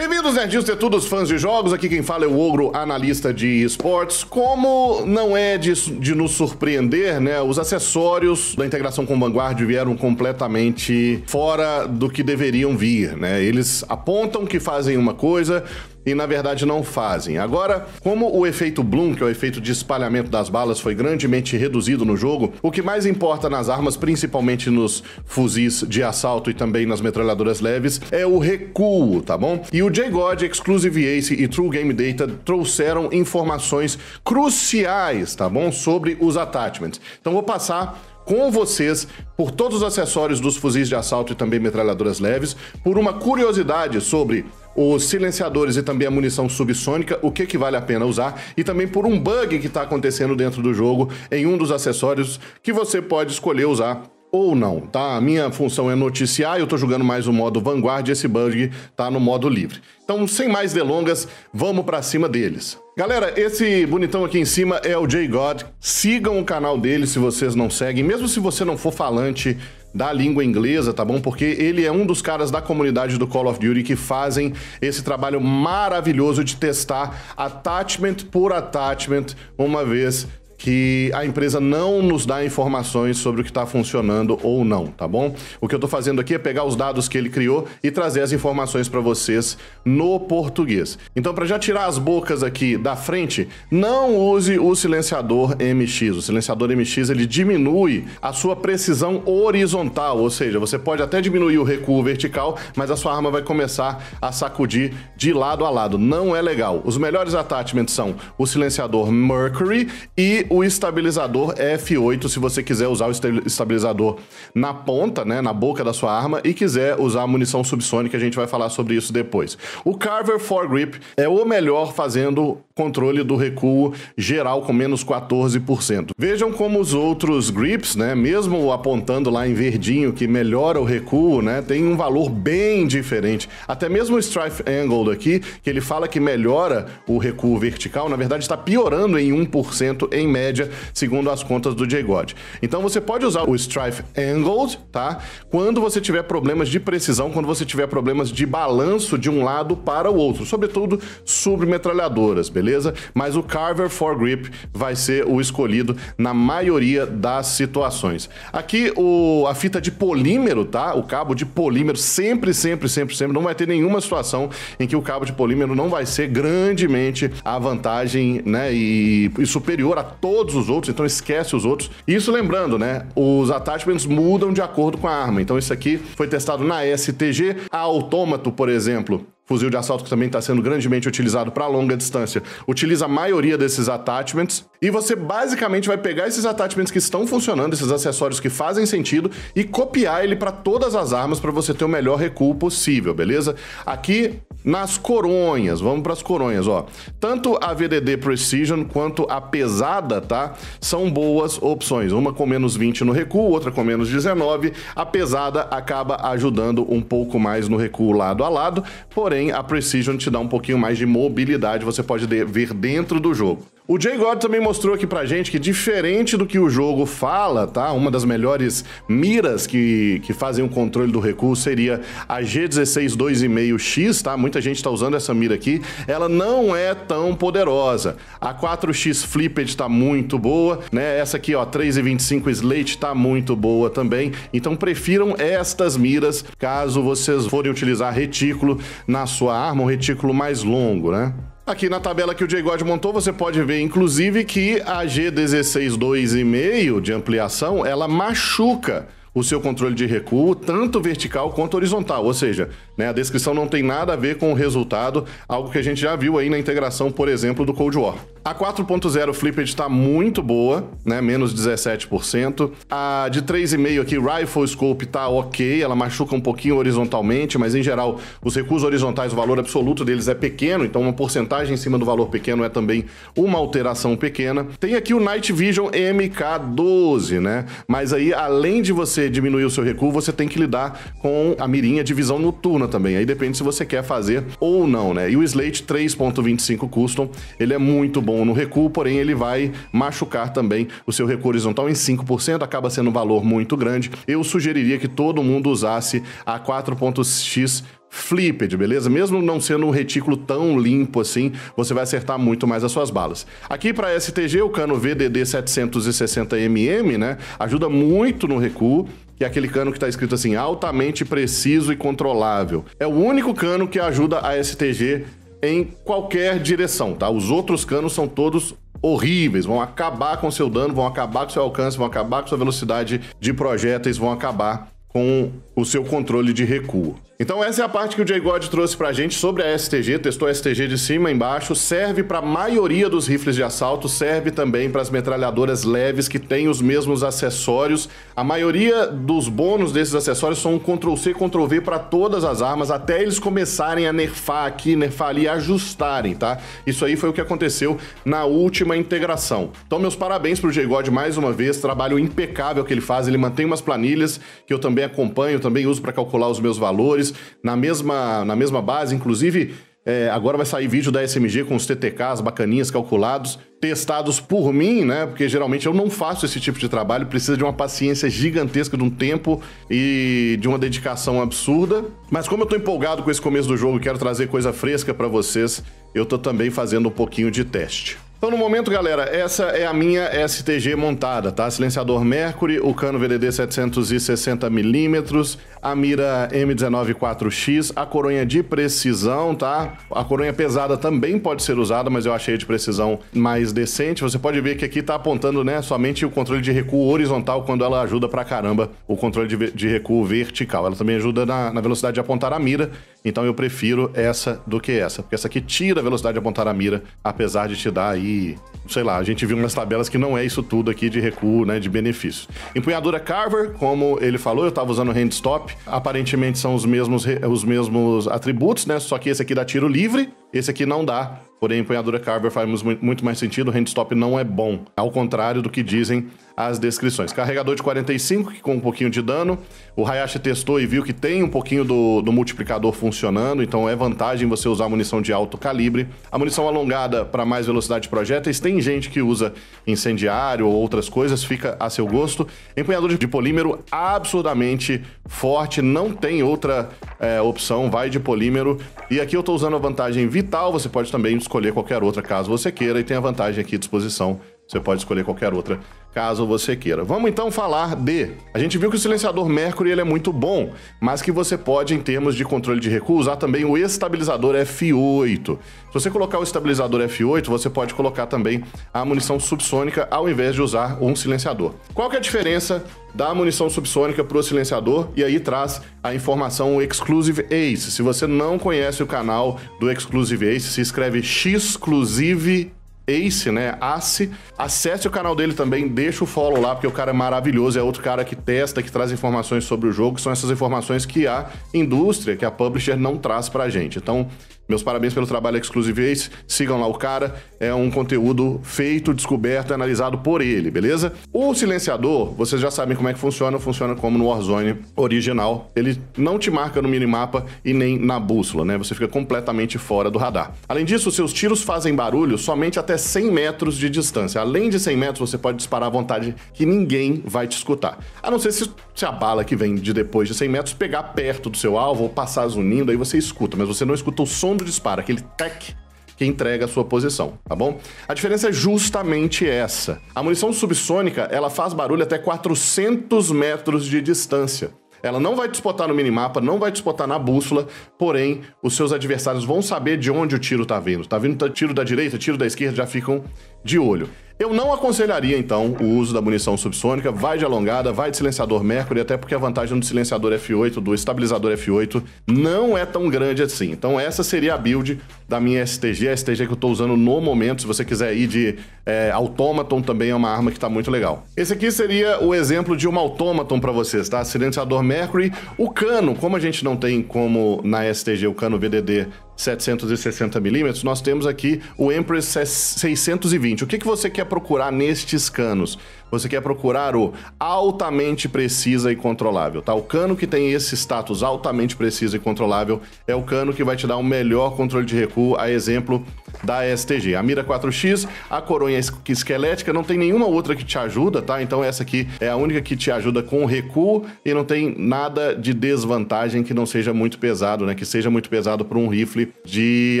Bem-vindos, nerdinhos, tetudos, fãs de jogos. Aqui quem fala é o Ogro, analista de esportes. Como não é de, de nos surpreender, né? Os acessórios da integração com Vanguard vieram completamente fora do que deveriam vir, né? Eles apontam que fazem uma coisa, e na verdade não fazem. Agora, como o efeito Bloom, que é o efeito de espalhamento das balas, foi grandemente reduzido no jogo, o que mais importa nas armas, principalmente nos fuzis de assalto e também nas metralhadoras leves, é o recuo, tá bom? E o J-God, Exclusive Ace e True Game Data trouxeram informações cruciais, tá bom? Sobre os attachments. Então vou passar com vocês por todos os acessórios dos fuzis de assalto e também metralhadoras leves, por uma curiosidade sobre os silenciadores e também a munição subsônica, o que, que vale a pena usar, e também por um bug que está acontecendo dentro do jogo em um dos acessórios que você pode escolher usar ou não, tá? A minha função é noticiar, eu tô jogando mais o modo Vanguard e esse bug tá no modo livre. Então, sem mais delongas, vamos para cima deles. Galera, esse bonitão aqui em cima é o J-God. Sigam o canal dele se vocês não seguem, mesmo se você não for falante da língua inglesa, tá bom? Porque ele é um dos caras da comunidade do Call of Duty que fazem esse trabalho maravilhoso de testar attachment por attachment, uma vez que a empresa não nos dá informações sobre o que está funcionando ou não, tá bom? O que eu estou fazendo aqui é pegar os dados que ele criou e trazer as informações para vocês no português. Então, para já tirar as bocas aqui da frente, não use o silenciador MX. O silenciador MX ele diminui a sua precisão horizontal, ou seja, você pode até diminuir o recuo vertical, mas a sua arma vai começar a sacudir de lado a lado. Não é legal. Os melhores attachments são o silenciador Mercury e o estabilizador F8, se você quiser usar o estabilizador na ponta, né, na boca da sua arma, e quiser usar a munição subsônica, a gente vai falar sobre isso depois. O Carver Foregrip é o melhor fazendo controle do recuo geral com menos 14%. Vejam como os outros grips, né, mesmo apontando lá em verdinho que melhora o recuo, né, tem um valor bem diferente. Até mesmo o Strife Angle aqui, que ele fala que melhora o recuo vertical, na verdade está piorando em 1% em média média, segundo as contas do J-God. Então você pode usar o Strife Angled, tá? Quando você tiver problemas de precisão, quando você tiver problemas de balanço de um lado para o outro, sobretudo submetralhadoras, beleza? Mas o Carver Foregrip vai ser o escolhido na maioria das situações. Aqui o, a fita de polímero, tá? O cabo de polímero sempre, sempre, sempre, sempre não vai ter nenhuma situação em que o cabo de polímero não vai ser grandemente a vantagem, né, e, e superior a todo todos os outros, então esquece os outros. Isso lembrando, né? Os attachments mudam de acordo com a arma. Então isso aqui foi testado na STG. A Autômato, por exemplo, fuzil de assalto que também está sendo grandemente utilizado para longa distância, utiliza a maioria desses attachments. E você basicamente vai pegar esses attachments que estão funcionando, esses acessórios que fazem sentido, e copiar ele para todas as armas para você ter o melhor recuo possível, beleza? Aqui nas coronhas, vamos para as coronhas, ó. Tanto a VDD Precision quanto a pesada, tá? São boas opções. Uma com menos 20 no recuo, outra com menos 19. A pesada acaba ajudando um pouco mais no recuo lado a lado, porém a Precision te dá um pouquinho mais de mobilidade, você pode ver dentro do jogo. O Jay God também mostrou aqui pra gente que, diferente do que o jogo fala, tá? Uma das melhores miras que, que fazem o controle do recuo seria a G16 2,5X, tá? Muita gente tá usando essa mira aqui. Ela não é tão poderosa. A 4X Flipped tá muito boa, né? Essa aqui, ó, 3,25 Slate tá muito boa também. Então prefiram estas miras caso vocês forem utilizar retículo na sua arma, um retículo mais longo, né? Aqui na tabela que o Jay god montou, você pode ver, inclusive, que a g 2,5 de ampliação, ela machuca o seu controle de recuo, tanto vertical quanto horizontal, ou seja, né, a descrição não tem nada a ver com o resultado, algo que a gente já viu aí na integração, por exemplo, do Cold War. A 4.0 Flipped está muito boa, né, menos 17%. A de 3,5 aqui, Rifle Scope, está ok, ela machuca um pouquinho horizontalmente, mas em geral, os recuos horizontais, o valor absoluto deles é pequeno, então uma porcentagem em cima do valor pequeno é também uma alteração pequena. Tem aqui o Night Vision MK12, né, mas aí além de você você diminuir o seu recuo, você tem que lidar com a mirinha de visão noturna também. Aí depende se você quer fazer ou não, né? E o Slate 3.25 Custom, ele é muito bom no recuo, porém ele vai machucar também o seu recuo horizontal em 5%, acaba sendo um valor muito grande. Eu sugeriria que todo mundo usasse a 4.x flipped, beleza? Mesmo não sendo um retículo tão limpo assim, você vai acertar muito mais as suas balas. Aqui para STG, o cano VDD 760mm, né, ajuda muito no recuo, que é aquele cano que está escrito assim, altamente preciso e controlável. É o único cano que ajuda a STG em qualquer direção, tá? Os outros canos são todos horríveis, vão acabar com seu dano, vão acabar com seu alcance, vão acabar com sua velocidade de projéteis, vão acabar com o seu controle de recuo. Então essa é a parte que o Jay God trouxe pra gente sobre a STG, testou a STG de cima e embaixo, serve para a maioria dos rifles de assalto, serve também para as metralhadoras leves que têm os mesmos acessórios. A maioria dos bônus desses acessórios são um Ctrl C, Ctrl V para todas as armas, até eles começarem a nerfar aqui, nerfar ali, ajustarem, tá? Isso aí foi o que aconteceu na última integração. Então meus parabéns pro Jay God mais uma vez, trabalho impecável que ele faz, ele mantém umas planilhas que eu também acompanho, também uso para calcular os meus valores na mesma, na mesma base, inclusive. É, agora vai sair vídeo da SMG com os TTKs bacaninhas calculados, testados por mim, né? Porque geralmente eu não faço esse tipo de trabalho, precisa de uma paciência gigantesca, de um tempo e de uma dedicação absurda. Mas como eu tô empolgado com esse começo do jogo, quero trazer coisa fresca para vocês, eu tô também fazendo um pouquinho de teste. Então, no momento, galera, essa é a minha STG montada, tá? Silenciador Mercury, o cano VDD 760mm, a mira M194X, a coronha de precisão, tá? A coronha pesada também pode ser usada, mas eu achei de precisão mais decente. Você pode ver que aqui tá apontando, né, somente o controle de recuo horizontal, quando ela ajuda pra caramba o controle de, de recuo vertical. Ela também ajuda na, na velocidade de apontar a mira então eu prefiro essa do que essa, porque essa aqui tira a velocidade de apontar a mira, apesar de te dar aí, sei lá, a gente viu umas tabelas que não é isso tudo aqui de recuo, né, de benefícios. Empunhadura Carver, como ele falou, eu tava usando handstop, aparentemente são os mesmos, os mesmos atributos, né, só que esse aqui dá tiro livre, esse aqui não dá, porém empunhadura Carver faz muito mais sentido, handstop não é bom, ao contrário do que dizem as descrições. Carregador de 45, que com um pouquinho de dano. O Hayashi testou e viu que tem um pouquinho do, do multiplicador funcionando, então é vantagem você usar munição de alto calibre. A munição alongada para mais velocidade de projéteis. Tem gente que usa incendiário ou outras coisas, fica a seu gosto. Empunhador de polímero absurdamente forte, não tem outra é, opção, vai de polímero. E aqui eu estou usando a vantagem vital, você pode também escolher qualquer outra caso você queira, e tem a vantagem aqui à disposição, você pode escolher qualquer outra caso você queira. Vamos então falar de. A gente viu que o silenciador Mercury ele é muito bom, mas que você pode, em termos de controle de recuo, usar também o estabilizador F8. Se você colocar o estabilizador F8, você pode colocar também a munição subsônica ao invés de usar um silenciador. Qual que é a diferença da munição subsônica para o silenciador e aí traz a informação Exclusive Ace. Se você não conhece o canal do Exclusive Ace, se escreve Xclusive Ace, né? Ace. Acesse o canal dele também, deixa o follow lá, porque o cara é maravilhoso, é outro cara que testa, que traz informações sobre o jogo, que são essas informações que a indústria, que a publisher não traz pra gente. Então, meus parabéns pelo trabalho Exclusive Ace, sigam lá o cara, é um conteúdo feito, descoberto, analisado por ele, beleza? O silenciador, vocês já sabem como é que funciona, funciona como no Warzone original. Ele não te marca no minimapa e nem na bússola, né? Você fica completamente fora do radar. Além disso, seus tiros fazem barulho somente até 100 metros de distância. Além de 100 metros, você pode disparar à vontade que ninguém vai te escutar. A não ser se, se a bala que vem de depois de 100 metros pegar perto do seu alvo ou passar zunindo, aí você escuta, mas você não escuta o som do disparo, aquele tec que entrega a sua posição, tá bom? A diferença é justamente essa. A munição subsônica, ela faz barulho até 400 metros de distância. Ela não vai te no minimapa, não vai te na bússola, porém, os seus adversários vão saber de onde o tiro tá vindo. Tá vindo tiro da direita, tiro da esquerda, já ficam de olho. Eu não aconselharia, então, o uso da munição subsônica. Vai de alongada, vai de silenciador Mercury, até porque a vantagem do silenciador F8, do estabilizador F8, não é tão grande assim. Então, essa seria a build da minha STG, a STG que eu estou usando no momento. Se você quiser ir de é, Automaton, também é uma arma que está muito legal. Esse aqui seria o exemplo de uma Automaton para vocês, tá? Silenciador Mercury. O cano, como a gente não tem como na STG o cano VDD 760 milímetros, nós temos aqui o Empress 620. O que, que você quer procurar nestes canos? Você quer procurar o altamente precisa e controlável, tá? O cano que tem esse status altamente preciso e controlável é o cano que vai te dar um melhor controle de recuo, a exemplo da STG. A mira 4X, a coronha esquelética, não tem nenhuma outra que te ajuda, tá? Então essa aqui é a única que te ajuda com recuo e não tem nada de desvantagem que não seja muito pesado, né? Que seja muito pesado para um rifle de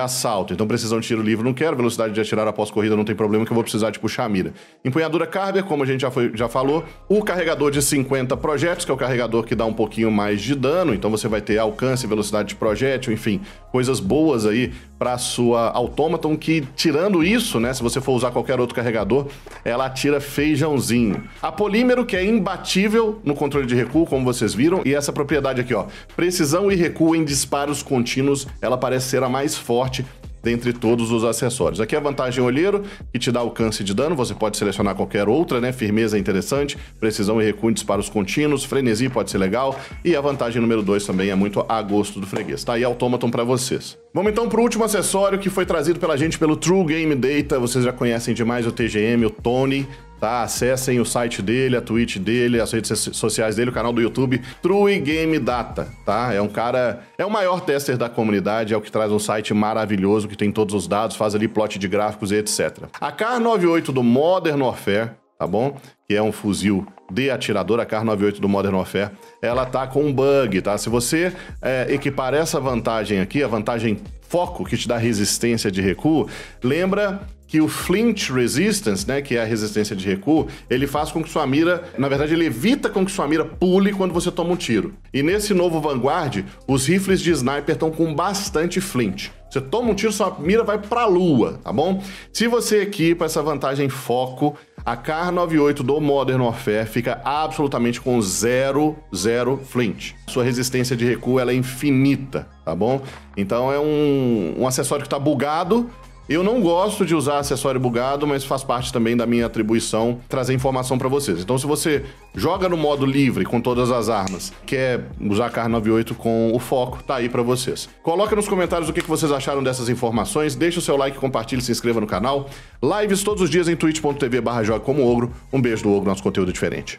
assalto. Então precisão de tiro livre não quero, velocidade de atirar após corrida não tem problema que eu vou precisar de puxar a mira. Empunhadura Carver, como a gente já, foi, já falou, o carregador de 50 projéteis, que é o carregador que dá um pouquinho mais de dano, então você vai ter alcance, velocidade de projétil, enfim, coisas boas aí para sua autômata que, tirando isso, né, se você for usar qualquer outro carregador, ela atira feijãozinho. A polímero, que é imbatível no controle de recuo, como vocês viram, e essa propriedade aqui, ó, precisão e recuo em disparos contínuos, ela parece ser a mais forte dentre todos os acessórios. Aqui é a vantagem olheiro, que te dá alcance de dano, você pode selecionar qualquer outra, né? Firmeza é interessante, precisão e recuo para os contínuos, frenesi pode ser legal, e a vantagem número 2 também é muito a gosto do freguês. Tá aí Automaton para vocês. Vamos então para o último acessório que foi trazido pela gente pelo True Game Data, vocês já conhecem demais o TGM, o Tony, tá? Acessem o site dele, a Twitch dele, as redes sociais dele, o canal do YouTube, True Game Data, tá? É um cara, é o maior tester da comunidade, é o que traz um site maravilhoso que tem todos os dados, faz ali plot de gráficos e etc. A K98 do Modern Warfare, tá bom? Que é um fuzil de atirador, a K98 do Modern Warfare, ela tá com um bug, tá? Se você é, equipar essa vantagem aqui, a vantagem foco que te dá resistência de recuo, lembra que o Flint Resistance, né, que é a resistência de recuo, ele faz com que sua mira, na verdade, ele evita com que sua mira pule quando você toma um tiro. E nesse novo Vanguard, os rifles de sniper estão com bastante Flint. Você toma um tiro, sua mira vai para a lua, tá bom? Se você equipa essa vantagem foco, a Car 98 do Modern Warfare fica absolutamente com zero, zero flint. Sua resistência de recuo é infinita, tá bom? Então é um, um acessório que tá bugado, eu não gosto de usar acessório bugado, mas faz parte também da minha atribuição trazer informação para vocês. Então, se você joga no modo livre com todas as armas, quer usar a Kar98 com o foco, tá aí para vocês. Coloca nos comentários o que vocês acharam dessas informações, deixa o seu like, compartilhe, se inscreva no canal. Lives todos os dias em twitch.tv joga como ogro. Um beijo do ogro, nosso conteúdo diferente.